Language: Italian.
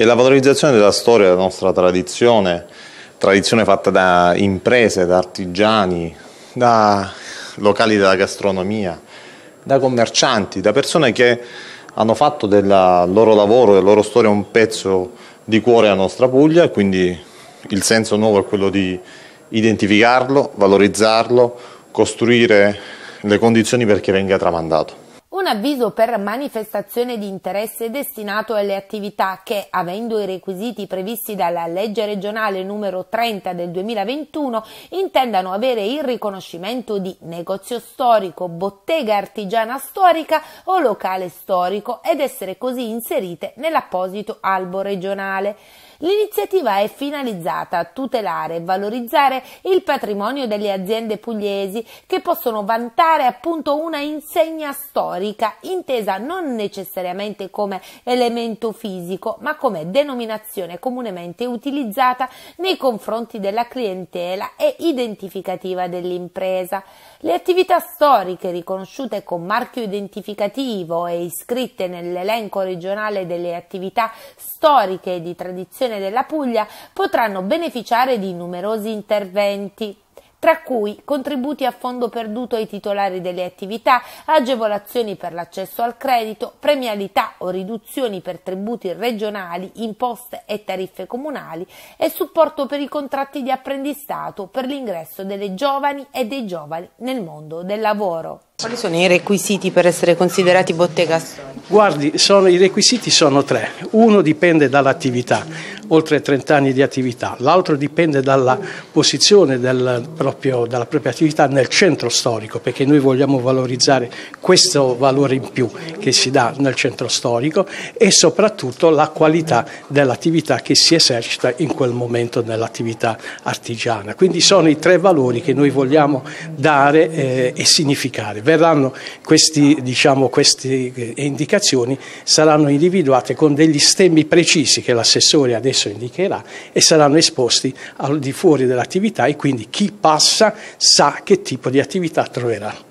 E la valorizzazione della storia, della nostra tradizione, tradizione fatta da imprese, da artigiani, da locali della gastronomia, da commercianti, da persone che hanno fatto del loro lavoro, della loro storia un pezzo di cuore alla nostra Puglia e quindi il senso nuovo è quello di identificarlo, valorizzarlo, costruire le condizioni perché venga tramandato avviso per manifestazione di interesse destinato alle attività che, avendo i requisiti previsti dalla legge regionale numero 30 del 2021, intendano avere il riconoscimento di negozio storico, bottega artigiana storica o locale storico ed essere così inserite nell'apposito albo regionale. L'iniziativa è finalizzata a tutelare e valorizzare il patrimonio delle aziende pugliesi che possono vantare appunto una insegna storica intesa non necessariamente come elemento fisico ma come denominazione comunemente utilizzata nei confronti della clientela e identificativa dell'impresa. Le attività storiche riconosciute con marchio identificativo e iscritte nell'elenco regionale delle attività storiche di tradizione Igiene della Puglia potranno beneficiare di numerosi interventi tra cui contributi a fondo perduto ai titolari delle attività, agevolazioni per l'accesso al credito, premialità o riduzioni per tributi regionali, imposte e tariffe comunali e supporto per i contratti di apprendistato per l'ingresso delle giovani e dei giovani nel mondo del lavoro. Quali sono i requisiti per essere considerati bottega Guardi, sono, i requisiti sono tre. Uno dipende dall'attività, oltre 30 anni di attività. L'altro dipende dalla posizione del proprio, della propria attività nel centro storico, perché noi vogliamo valorizzare questo valore in più che si dà nel centro storico e soprattutto la qualità dell'attività che si esercita in quel momento nell'attività artigiana. Quindi sono i tre valori che noi vogliamo dare eh, e significare verranno questi, diciamo, queste eh, indicazioni saranno individuate con degli stemmi precisi che l'assessore adesso indicherà e saranno esposti al di fuori dell'attività e quindi chi passa sa che tipo di attività troverà.